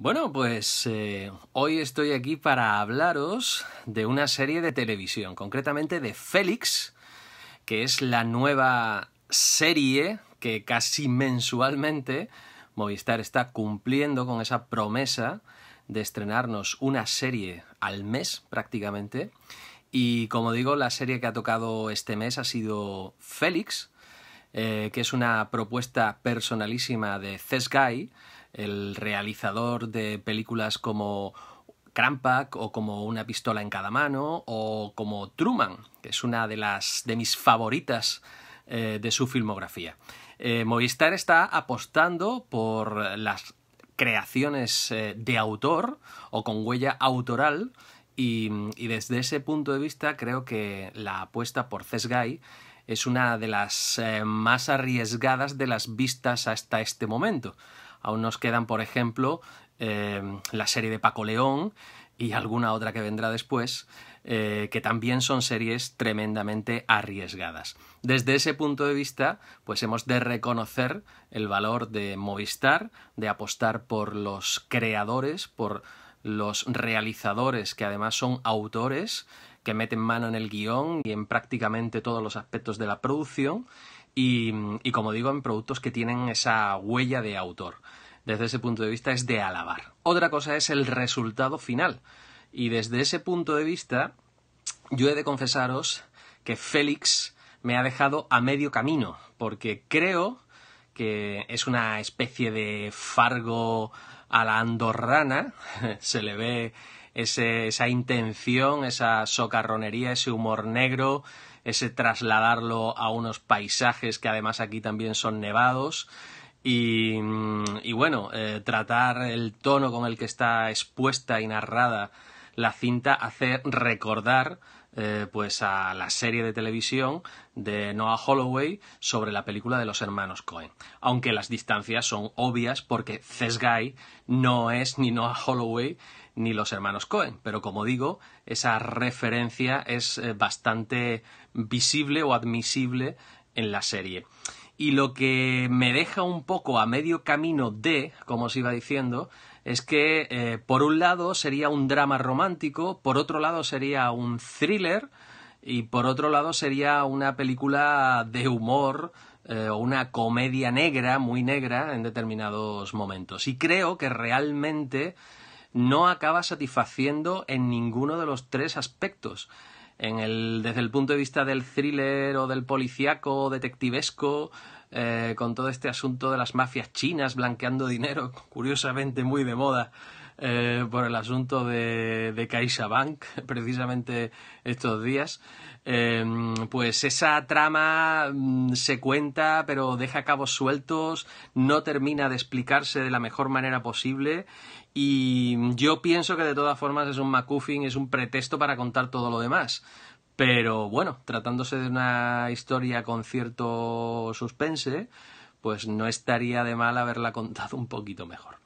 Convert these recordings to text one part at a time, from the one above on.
Bueno, pues eh, hoy estoy aquí para hablaros de una serie de televisión, concretamente de Félix, que es la nueva serie que casi mensualmente Movistar está cumpliendo con esa promesa de estrenarnos una serie al mes prácticamente. Y como digo, la serie que ha tocado este mes ha sido Félix, eh, que es una propuesta personalísima de Guy el realizador de películas como Crampack o como Una pistola en cada mano o como Truman, que es una de las de mis favoritas eh, de su filmografía. Eh, Movistar está apostando por las creaciones eh, de autor o con huella autoral y, desde ese punto de vista creo que la apuesta por Cesgay es una de las más arriesgadas de las vistas hasta este momento. Aún nos quedan, por ejemplo, eh, la serie de Paco León y alguna otra que vendrá después, eh, que también son series tremendamente arriesgadas. Desde ese punto de vista, pues hemos de reconocer el valor de Movistar, de apostar por los creadores, por los realizadores, que además son autores, que meten mano en el guión y en prácticamente todos los aspectos de la producción, y, como digo, en productos que tienen esa huella de autor. Desde ese punto de vista es de alabar. Otra cosa es el resultado final. Y desde ese punto de vista, yo he de confesaros que Félix me ha dejado a medio camino, porque creo que es una especie de fargo a la andorrana, se le ve esa intención, esa socarronería, ese humor negro, ese trasladarlo a unos paisajes que además aquí también son nevados. Y, mm, bueno, eh, tratar el tono con el que está expuesta y narrada la cinta hacer recordar eh, pues a la serie de televisión de Noah Holloway sobre la película de los hermanos Cohen. Aunque las distancias son obvias porque Guy no es ni Noah Holloway ni los hermanos Cohen. Pero como digo, esa referencia es eh, bastante visible o admisible en la serie. Y lo que me deja un poco a medio camino de, como os iba diciendo, es que eh, por un lado sería un drama romántico, por otro lado sería un thriller y por otro lado sería una película de humor eh, o una comedia negra, muy negra en determinados momentos. Y creo que realmente no acaba satisfaciendo en ninguno de los tres aspectos en el, desde el punto de vista del thriller o del policíaco detectivesco, eh, con todo este asunto de las mafias chinas blanqueando dinero, curiosamente muy de moda eh, por el asunto de, de CaixaBank, precisamente estos días. Em, pues esa trama mm, se cuenta, pero deja cabos sueltos, no termina de explicarse de la mejor manera posible. Y yo pienso que de todas formas es un MacGuffin, es un pretexto para contar todo lo demás. Pero bueno, tratándose de una historia con cierto suspense, pues no estaría de mal haberla contado un poquito mejor.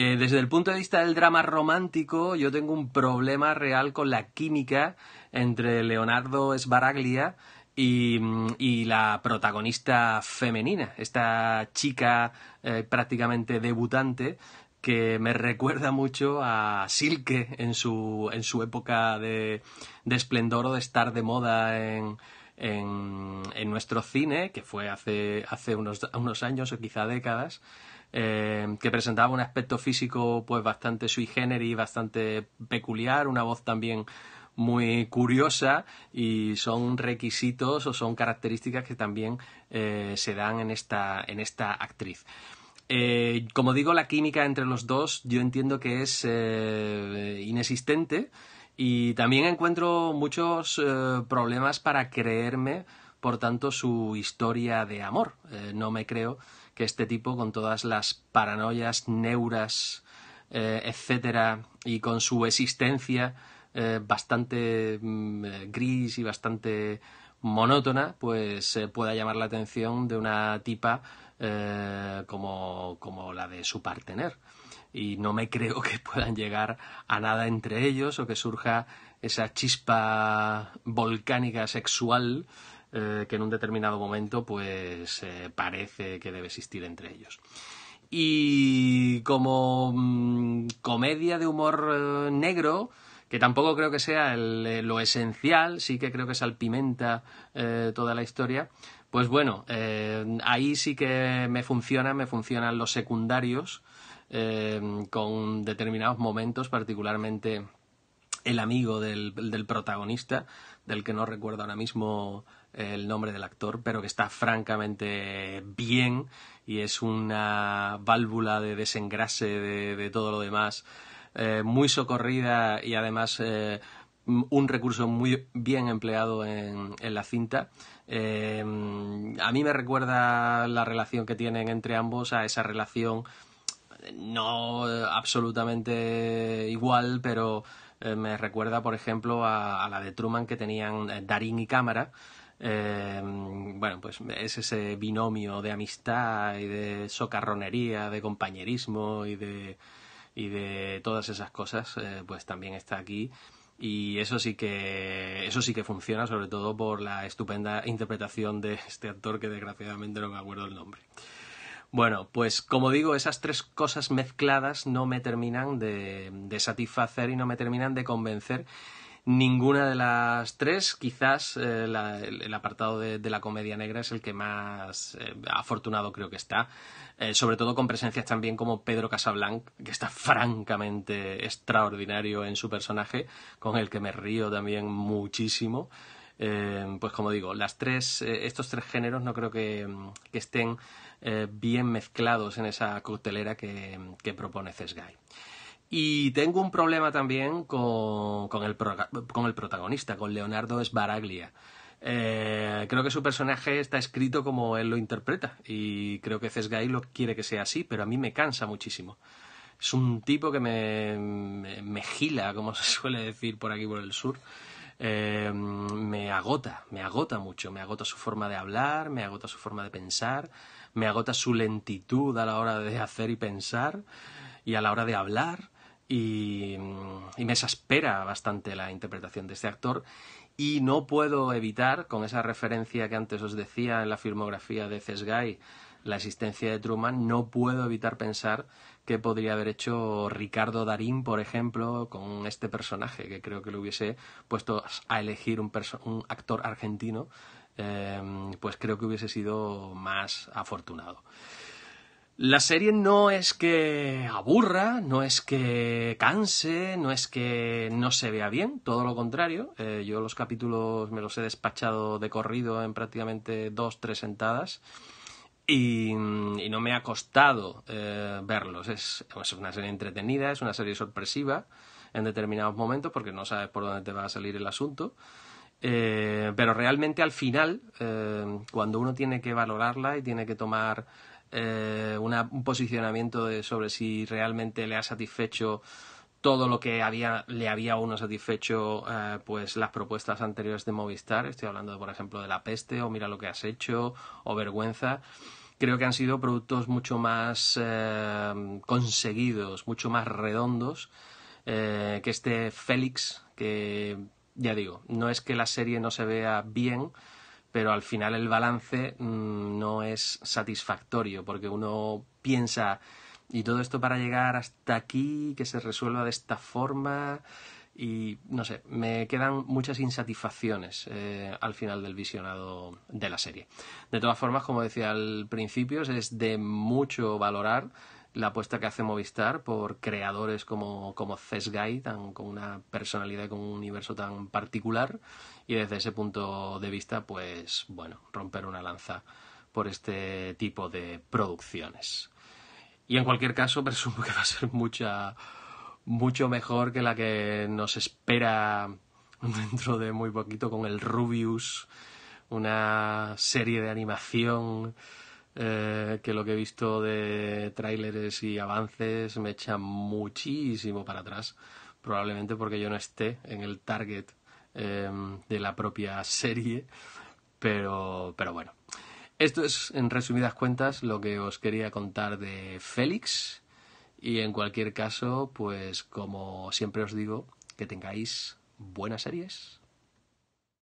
Eh, desde el punto de vista del drama romántico, yo tengo un problema real con la química entre Leonardo Sbaraglia y, mm, la protagonista femenina, esta chica eh, prácticamente debutante que me recuerda mucho a Silke en su, época de, esplendor o de estar de moda en, en, nuestro cine, que fue hace, hace unos años o quizá décadas. Eh, que presentaba un aspecto físico pues bastante sui generis, bastante peculiar, una voz también muy curiosa y son requisitos o son características que también eh, se dan en esta, en esta actriz. Eh, como digo, la química entre los dos yo entiendo que es inexistente y también encuentro muchos problemas para creerme, por tanto, su historia de amor. no me creo que este tipo, con todas las paranoias, neuras, eh, etcétera, y con su existencia eh, bastante mm, eh, gris y bastante monótona, pues se pueda llamar la atención de una tipa como, como la de su partener. Y no me creo que puedan llegar a nada entre ellos o que surja esa chispa volcánica sexual eh, que en un determinado momento pues eh, parece que debe existir entre ellos. Y como mm, comedia de humor eh, negro, que tampoco creo que sea lo esencial, sí que creo que salpimenta toda la historia, pues bueno, ahí sí que me funcionan, me funcionan los secundarios con determinados momentos, particularmente el amigo del, del protagonista, del que no recuerdo ahora mismo el nombre del actor, pero que está francamente bien y es una válvula de desengrase de, todo lo demás, eh, muy socorrida y además eh, un recurso muy bien empleado en, la cinta. Eh, a mí me recuerda la relación que tienen entre ambos a esa relación no absolutamente igual, pero me recuerda, por ejemplo, a, a, la de Truman que tenían Darín y Cámara, eh, bueno, pues es ese binomio de amistad y de socarronería, de compañerismo y de, y de todas esas cosas, eh, pues también está aquí. Y eso sí que eso sí que funciona, sobre todo por la estupenda interpretación de este actor que desgraciadamente no me acuerdo el nombre. Bueno, pues como digo, esas tres cosas mezcladas no me terminan de satisfacer y no me terminan de convencer. Ninguna de las tres, quizás eh, el, apartado de, la comedia negra es el que más eh, afortunado creo que está, eh, sobre todo con presencias también como Pedro Casablanc, que está francamente extraordinario en su personaje, con el que me río también muchísimo. pues como digo, las tres, estos tres géneros no creo que, mm, estén bien mezclados en esa coctelera que, que propone Cesgay. Y tengo un problema también con, con, el, protagonista, con Leonardo Sbaraglia. Eh, creo que su personaje está escrito como él lo interpreta y creo que Cesgay lo quiere que sea así, pero a mí me cansa muchísimo. Es un tipo que me, me, gila, como se suele decir por aquí por el sur. Eh, me agota, me agota mucho, me agota su forma de hablar, me agota su forma de pensar, me agota su lentitud a la hora de hacer y pensar y a la hora de hablar y, me exaspera bastante la interpretación de este actor y no puedo evitar, con esa referencia que antes os decía en la filmografía de Cesgay, la existencia de Truman, no puedo evitar pensar que podría haber hecho Ricardo Darín, por ejemplo, con este personaje, que creo que lo hubiese puesto a elegir un, actor argentino, eh, pues creo que hubiese sido más afortunado. La serie no es que aburra, no es que canse, no es que no se vea bien, todo lo contrario. Eh, yo los capítulos me los he despachado de corrido en prácticamente dos, tres sentadas y, no me ha costado eh, verlos. Es, una serie entretenida, es una serie sorpresiva en determinados momentos porque no sabes por dónde te va a salir el asunto. Eh, pero realmente al final, cuando uno tiene que valorarla y tiene que tomar eh, un posicionamiento sobre si realmente le ha satisfecho todo lo que le había uno satisfecho eh, pues las propuestas anteriores de Movistar. Estoy hablando, por ejemplo, de La Peste o Mira lo que has hecho o Vergüenza. Creo que han sido productos mucho más eh, conseguidos, mucho más redondos que este Félix, que ya digo, no es que la serie no se vea bien, pero al final el balance mm, no es satisfactorio porque uno piensa y todo esto para llegar hasta aquí, que se resuelva de esta forma y no sé, me quedan muchas insatisfacciones eh, al final del visionado de la serie. De todas formas, como decía al principio, es de mucho valorar la apuesta que hace Movistar por creadores como, como Guy, con una personalidad, con un universo tan particular. Y desde ese punto de vista, pues bueno, romper una lanza por este tipo de producciones. Y en cualquier caso, presumo que va a ser mucha, mucho mejor que la que nos espera dentro de muy poquito con el Rubius, una serie de animación eh, que lo que he visto de tráileres y avances me echa muchísimo para atrás, probablemente porque yo no esté en el target em, de la propia serie, pero, pero bueno. Esto es, en resumidas cuentas, lo que os quería contar de Félix. Y en cualquier caso, pues como siempre os digo, que tengáis buenas series.